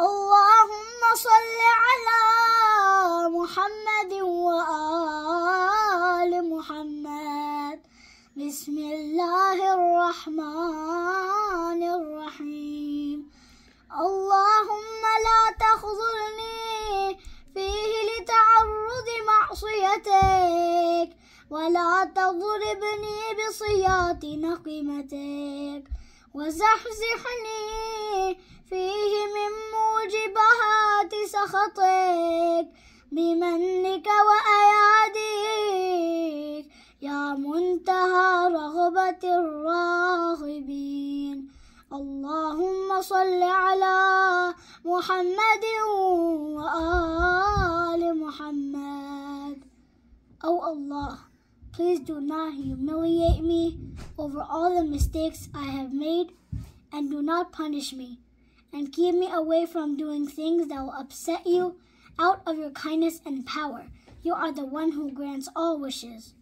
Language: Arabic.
اللهم صل على محمد وآل محمد بسم الله الرحمن الرحيم اللهم لا تخذلني فيه لتعرض معصيتك ولا تضربني بصياط نقمتك وزحزحني فيه خطيك بمنك وأيعديك يا منتهى رغبة الراغبين اللهم صل على محمد وآل محمد أو Oh الله please do not humiliate me over all the mistakes I have made and do not punish me and keep me away from doing things that will upset you out of your kindness and power. You are the one who grants all wishes.